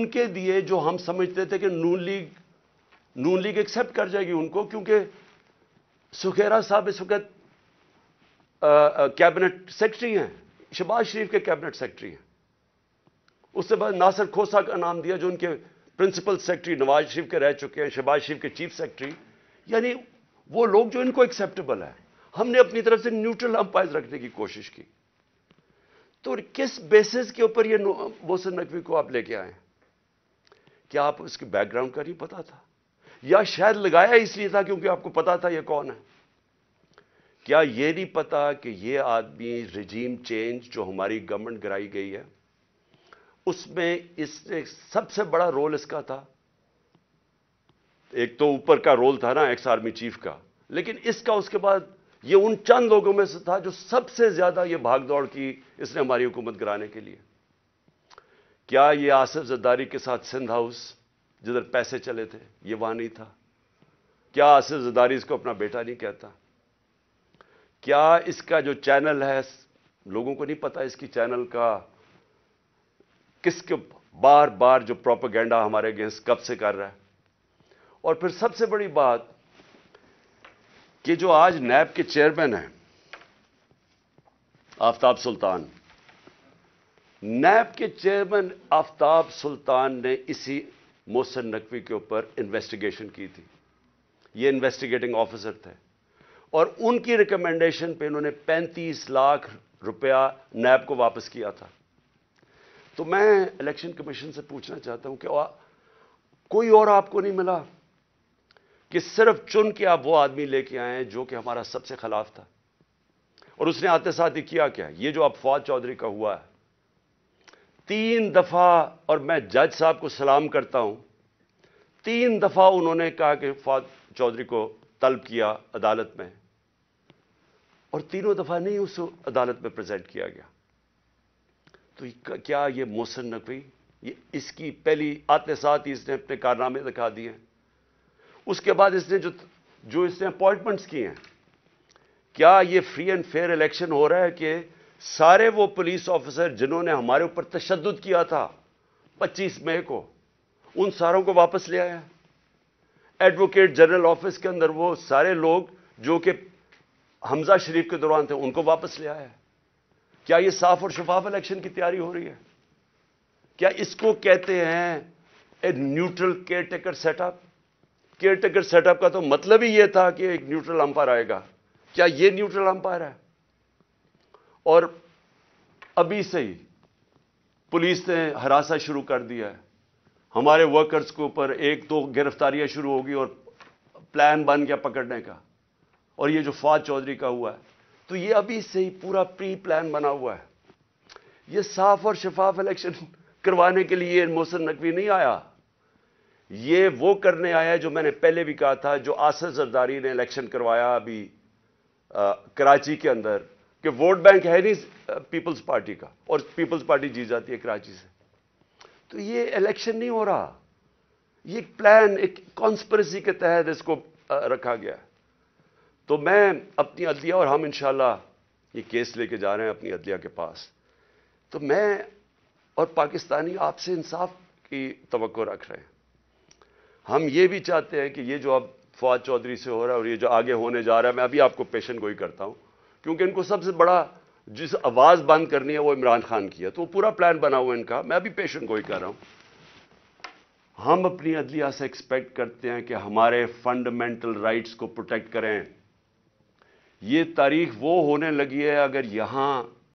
उनके दिए जो हम समझते थे कि Noon league Noon league accept कर जाएगी उनको क्योंकि सुखेरा साहब इस वक्त कैबिनेट सेक्रेटरी हैं शहबाज शरीफ के कैबिनेट सेक्रेटरी हैं उसके बाद नासिर खोसा का नाम दिया जो उनके प्रिंसिपल सेक्रेटरी नवाज शरीफ के रह चुके हैं शहबाज शरीफ के चीफ सेक्रेटरी यानी वो लोग जो इनको एक्सेप्टेबल है हमने अपनी तरफ से न्यूट्रल अंपायर रखने की कोशिश की तो किस बेसिस के ऊपर ये मोहसिन नकवी को आप लेके आए हैं क्या आप उसके बैकग्राउंड का नहीं पता था या शायद लगाया इसलिए था क्योंकि आपको पता था यह कौन है क्या यह नहीं पता कि यह आदमी रिजीम चेंज जो हमारी गवर्नमेंट कराई गई है उसमें इसने सबसे बड़ा रोल इसका था एक तो ऊपर का रोल था ना एक्स आर्मी चीफ का लेकिन इसका उसके बाद यह उन चंद लोगों में से था जो सबसे ज्यादा यह भागदौड़ की इसने हमारी हुकूमत गिराने के लिए क्या ये आसिफ जद्दारी के साथ सिंध हाउस जिधर पैसे चले थे ये वहां नहीं था क्या आसिफ जद्दारी इसको अपना बेटा नहीं कहता क्या इसका जो चैनल है लोगों को नहीं पता इसकी चैनल का किसके बार बार जो प्रोपागेंडा हमारे अगेंस्ट कब से कर रहा है और फिर सबसे बड़ी बात कि जो आज नैब के चेयरमैन हैं आफ्ताब सुल्तान नैब के चेयरमैन आफ्ताब सुल्तान ने इसी मोहसन नकवी के ऊपर इन्वेस्टिगेशन की थी ये इन्वेस्टिगेटिंग ऑफिसर थे और उनकी रिकमेंडेशन पे इन्होंने 35 लाख रुपया नैब को वापस किया था तो मैं इलेक्शन कमीशन से पूछना चाहता हूं कि कोई और आपको नहीं मिला कि सिर्फ चुन के आप वो आदमी लेके आए हैं जो कि हमारा सबसे खिलाफ था और उसने आते साथ ही किया क्या ये जो फौज चौधरी का हुआ है तीन दफ़ा और मैं जज साहब को सलाम करता हूं तीन दफ़ा उन्होंने कहा कि फाद चौधरी को तलब किया अदालत में और तीनों दफ़ा नहीं उस अदालत में प्रेजेंट किया गया तो क्या यह मोहसन नकवी ये इसकी पहली आते साथ ही इसने अपने कारनामे दिखा दिए उसके बाद इसने जो जो इसने अपॉइंटमेंट्स किए हैं क्या यह फ्री एंड फेयर इलेक्शन हो रहा है कि सारे वो पुलिस ऑफिसर जिन्होंने हमारे ऊपर तशद किया था 25 मई को उन सारों को वापस ले आया एडवोकेट जनरल ऑफिस के अंदर वो सारे लोग जो कि हमजा शरीफ के दौरान थे उनको वापस ले आया क्या ये साफ और शफाफ इलेक्शन की तैयारी हो रही है क्या इसको कहते हैं a neutral caretaker setup caretaker setup का तो मतलब ही ये था कि एक न्यूट्रल अंपायर आएगा क्या ये न्यूट्रल अंपायर है और अभी से ही पुलिस ने हरासा शुरू कर दिया है हमारे वर्कर्स के ऊपर एक दो गिरफ्तारियां शुरू होगी और प्लान बन गया पकड़ने का और ये जो फाद चौधरी का हुआ है तो ये अभी से ही पूरा प्री प्लान बना हुआ है ये साफ और शफाफ इलेक्शन करवाने के लिए मोहसन नकवी नहीं आया ये वो करने आया जो मैंने पहले भी कहा था जो आसर जरदारी ने इलेक्शन करवाया अभी आ, कराची के अंदर कि वोट बैंक है नहीं पीपल्स पार्टी का और पीपल्स पार्टी जीत जाती है कराची से तो ये इलेक्शन नहीं हो रहा ये एक प्लान एक कॉन्स्परेसी के तहत इसको रखा गया तो मैं अपनी अदलिया और हम इंशाला ये केस लेके जा रहे हैं अपनी अदलिया के पास तो मैं और पाकिस्तानी आपसे इंसाफ की तो रख रहे हैं हम ये भी चाहते हैं कि ये जो अब फवाद चौधरी से हो रहा है और ये जो आगे होने जा रहा है मैं अभी आपको पेशन गोई करता हूं क्योंकि इनको सबसे बड़ा जिस आवाज़ बंद करनी है वो इमरान खान की है तो वो पूरा प्लान बना हुआ इनका मैं अभी पेशेंट गोई कर रहा हूं हम अपनी अदलिया से एक्सपेक्ट करते हैं कि हमारे फंडामेंटल राइट्स को प्रोटेक्ट करें ये तारीख वो होने लगी है अगर यहां